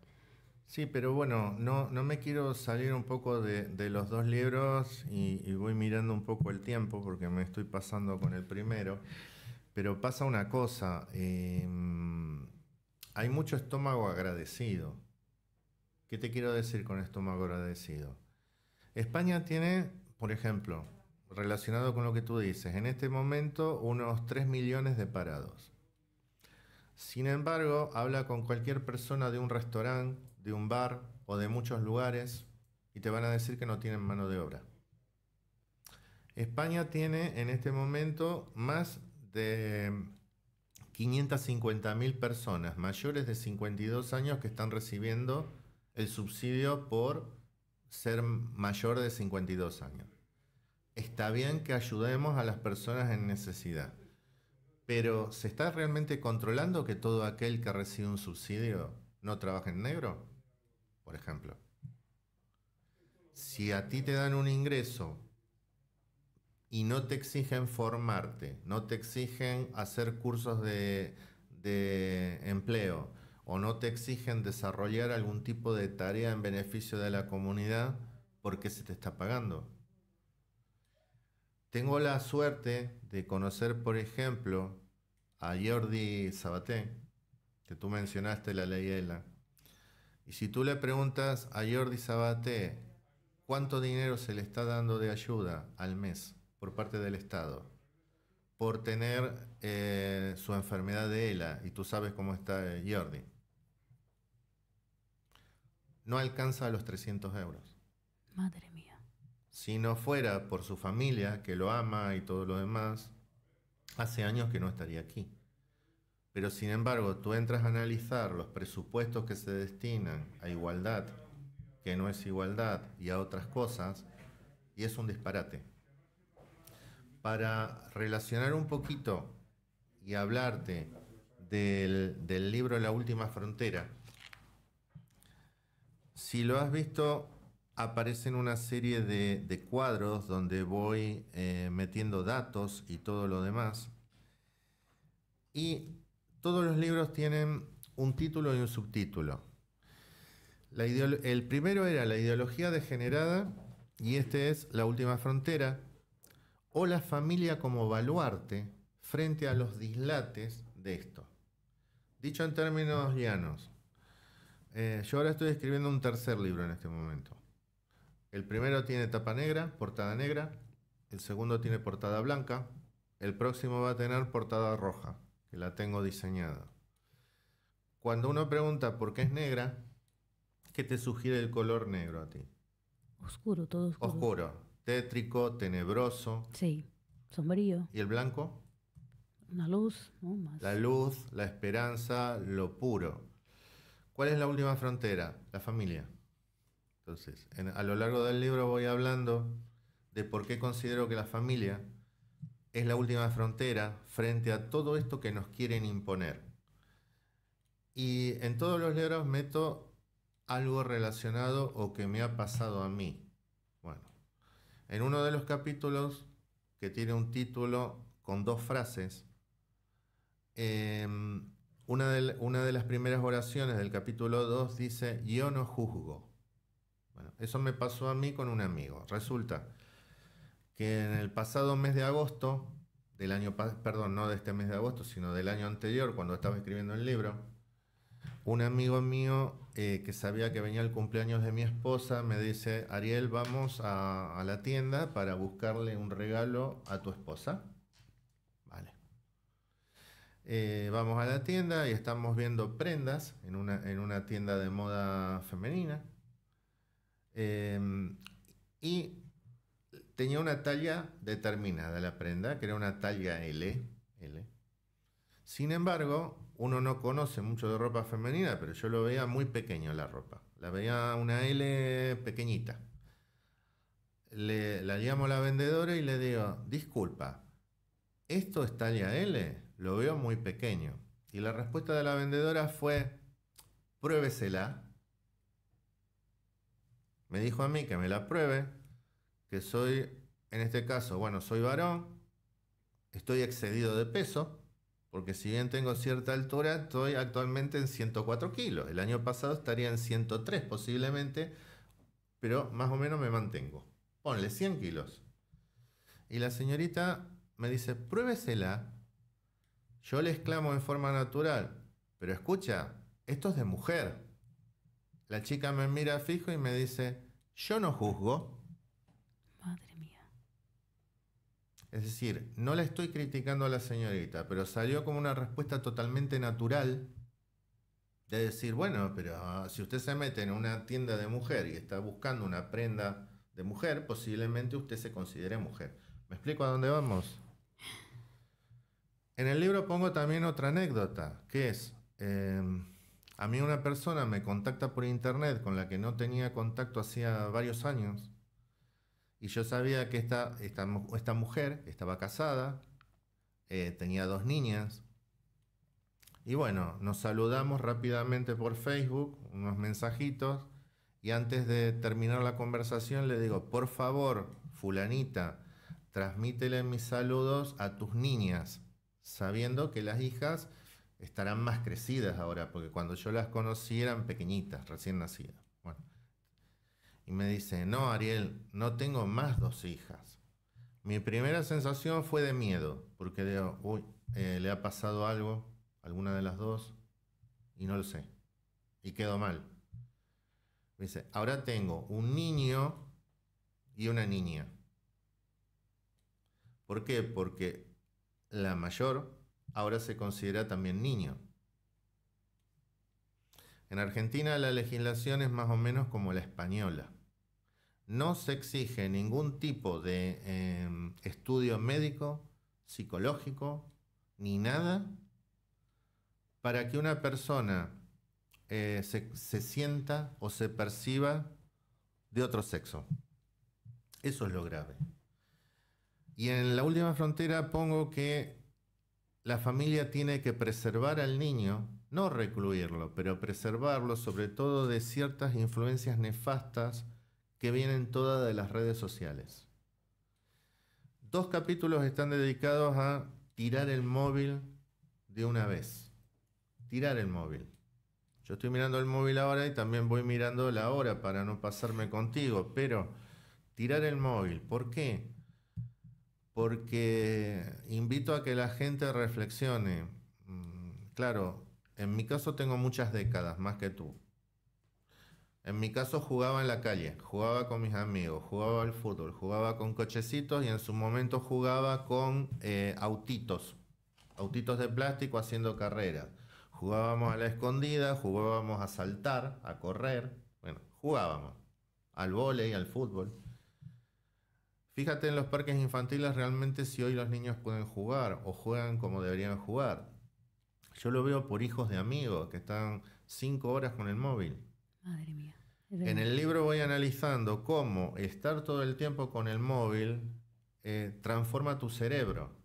[SPEAKER 2] Sí, pero bueno, no, no me quiero salir un poco de, de los dos libros y, voy mirando un poco el tiempo porque me estoy pasando con el primero. Pero pasa una cosa, em, hay mucho estómago agradecido. ¿Qué te quiero decir con estómago agradecido? España tiene por ejemplo, relacionado con lo que tú dices, en este momento unos 3 millones de parados. Sin embargo, habla con cualquier persona de un restaurante, de un bar o de muchos lugares y te van a decir que no tienen mano de obra. España tiene en este momento más de 550.000 personas mayores de 52 años que están recibiendo el subsidio por ser mayor de 52 años. Está bien que ayudemos a las personas en necesidad, pero ¿se está realmente controlando que todo aquel que recibe un subsidio no trabaje en negro? Por ejemplo. Si a ti te dan un ingreso y no te exigen formarte, no te exigen hacer cursos de, de empleo, o no te exigen desarrollar algún tipo de tarea en beneficio de la comunidad porque se te está pagando. Tengo la suerte de conocer, por ejemplo, a Jordi Sabaté, que tú mencionaste la ley ELA. Y si tú le preguntas a Jordi Sabaté cuánto dinero se le está dando de ayuda al mes por parte del Estado por tener eh, su enfermedad de ELA, y tú sabes cómo está eh, Jordi no alcanza los 300 euros.
[SPEAKER 1] Madre mía.
[SPEAKER 2] Si no fuera por su familia, que lo ama y todo lo demás, hace años que no estaría aquí. Pero sin embargo, tú entras a analizar los presupuestos que se destinan a igualdad, que no es igualdad, y a otras cosas, y es un disparate. Para relacionar un poquito y hablarte del, del libro La Última Frontera, si lo has visto, aparecen una serie de, cuadros donde voy eh, metiendo datos y todo lo demás. Y todos los libros tienen un título y un subtítulo. el primero era La ideología degenerada y este es La última frontera o la familia como baluarte frente a los dislates de esto. Dicho en términos llanos, eh, yo ahora estoy escribiendo un tercer libro en este momento. El primero tiene tapa negra, portada negra. El segundo tiene portada blanca. El próximo va a tener portada roja, que la tengo diseñada. Cuando uno pregunta por qué es negra, ¿qué te sugiere el color negro a ti?
[SPEAKER 1] Oscuro, todo oscuro.
[SPEAKER 2] Oscuro, tétrico, tenebroso.
[SPEAKER 1] Sí, sombrío.
[SPEAKER 2] ¿Y el blanco?
[SPEAKER 1] La luz, no más.
[SPEAKER 2] La luz, la esperanza, lo puro. ¿Cuál es la última frontera? La familia. Entonces, a lo largo del libro voy hablando de por qué considero que la familia es la última frontera frente a todo esto que nos quieren imponer. Y en todos los libros meto algo relacionado o que me ha pasado a mí. Bueno, en uno de los capítulos que tiene un título con dos frases, em, una de, las primeras oraciones del capítulo 2 dice, yo no juzgo. Bueno, eso me pasó a mí con un amigo. Resulta que en el pasado mes de agosto, del año, perdón, no de este mes de agosto, sino del año anterior, cuando estaba escribiendo el libro, un amigo mío eh, que sabía que venía el cumpleaños de mi esposa me dice, Ariel, vamos a la tienda para buscarle un regalo a tu esposa. Eh, vamos a la tienda y estamos viendo prendas en una, en una tienda de moda femenina. Em, y tenía una talla determinada la prenda, que era una talla L. Sin embargo, uno no conoce mucho de ropa femenina, pero yo lo veía muy pequeño la ropa. La veía una L pequeñita. Le, la llamo a la vendedora y le digo, disculpa, ¿esto es talla L? lo veo muy pequeño. Y la respuesta de la vendedora fue, pruébesela. Me dijo a mí que me la pruebe, que soy, en este caso, bueno, soy varón, estoy excedido de peso, porque si bien tengo cierta altura, estoy actualmente en 104 kilos. El año pasado estaría en 103 posiblemente, pero más o menos me mantengo. Ponle 100 kilos. Y la señorita me dice, pruébesela yo le exclamo en forma natural, pero escucha, esto es de mujer. La chica me mira fijo y me dice, yo no juzgo. Madre mía. Es decir, no le estoy criticando a la señorita, pero salió como una respuesta totalmente natural de decir, bueno, pero si usted se mete en una tienda de mujer y está buscando una prenda de mujer, posiblemente usted se considere mujer. ¿Me explico a dónde vamos? En el libro pongo también otra anécdota, que es, em, a mí una persona me contacta por internet con la que no tenía contacto hacía varios años, y yo sabía que esta, esta, mujer estaba casada, eh, tenía dos niñas, y bueno, nos saludamos rápidamente por Facebook, unos mensajitos, y antes de terminar la conversación le digo, por favor, fulanita, transmítele mis saludos a tus niñas sabiendo que las hijas estarán más crecidas ahora, porque cuando yo las conocí eran pequeñitas, recién nacidas. Y me dice, no, Ariel, no tengo más dos hijas. Mi primera sensación fue de miedo, porque digo, uy, eh, le ha pasado algo, a alguna de las dos, y no lo sé. Y quedó mal. Me dice, ahora tengo un niño y una niña. ¿Por qué? Porque la mayor, ahora se considera también niño. En Argentina la legislación es más o menos como la española. No se exige ningún tipo de em, estudio médico, psicológico, ni nada para que una persona eh, se sienta o se perciba de otro sexo. Eso es lo grave. Y en la última frontera pongo que la familia tiene que preservar al niño, no recluirlo, pero preservarlo sobre todo de ciertas influencias nefastas que vienen todas de las redes sociales. Dos capítulos están dedicados a tirar el móvil de una vez. Tirar el móvil. Yo estoy mirando el móvil ahora y también voy mirando la hora para no pasarme contigo, pero tirar el móvil, ¿por qué? porque invito a que la gente reflexione. Mm, claro, en mi caso tengo muchas décadas, más que tú. En mi caso jugaba en la calle, jugaba con mis amigos, jugaba al fútbol, jugaba con cochecitos y en su momento jugaba con eh, autitos, autitos de plástico haciendo carreras. Jugábamos a la escondida, jugábamos a saltar, a correr, bueno, jugábamos al volei, al fútbol. Fíjate en los parques infantiles realmente si hoy los niños pueden jugar o juegan como deberían jugar. Yo lo veo por hijos de amigos que están cinco horas con el móvil.
[SPEAKER 1] Madre mía. En el libro
[SPEAKER 2] voy analizando cómo estar todo el tiempo con el móvil eh, transforma tu cerebro.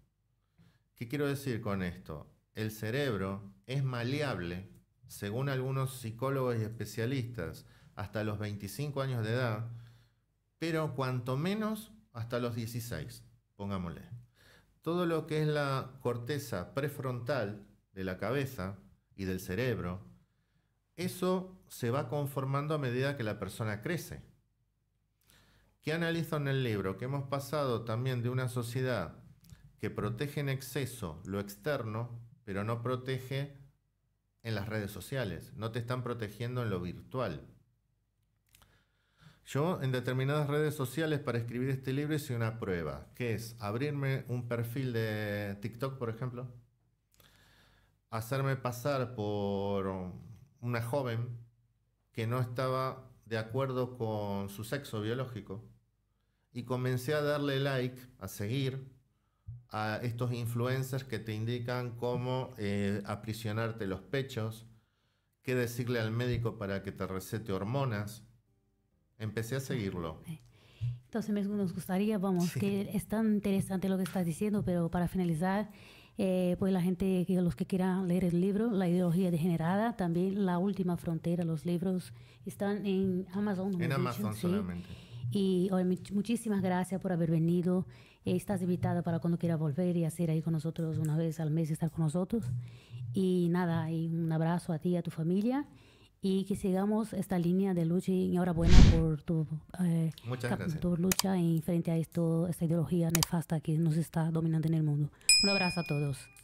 [SPEAKER 2] ¿Qué quiero decir con esto? El cerebro es maleable, según algunos psicólogos y especialistas, hasta los 25 años de edad, pero cuanto menos hasta los 16, pongámosle. Todo lo que es la corteza prefrontal de la cabeza y del cerebro, eso se va conformando a medida que la persona crece. ¿Qué analizo en el libro? Que hemos pasado también de una sociedad que protege en exceso lo externo, pero no protege en las redes sociales, no te están protegiendo en lo virtual. Yo en determinadas redes sociales para escribir este libro hice una prueba, que es abrirme un perfil de TikTok, por ejemplo, hacerme pasar por una joven que no estaba de acuerdo con su sexo biológico y comencé a darle like, a seguir a estos influencers que te indican cómo eh, aprisionarte los pechos, qué decirle al médico para que te recete hormonas Empecé a seguirlo.
[SPEAKER 1] Entonces nos gustaría, vamos, que es tan interesante lo que estás diciendo, pero para finalizar, eh, pues la gente, los que quieran leer el libro, La ideología degenerada, también La última frontera, los libros están en Amazon. En Amazon solamente. Y muchísimas gracias por haber venido. estás invitada para cuando quiera volver y hacer ahí con nosotros una vez al mes, estar con nosotros. Y nada, y un abrazo a ti y a tu familia y que sigamos esta línea de lucha y enhorabuena por tu, eh, lucha en frente a esto, esta ideología nefasta que nos está dominando en el mundo. Un abrazo a todos.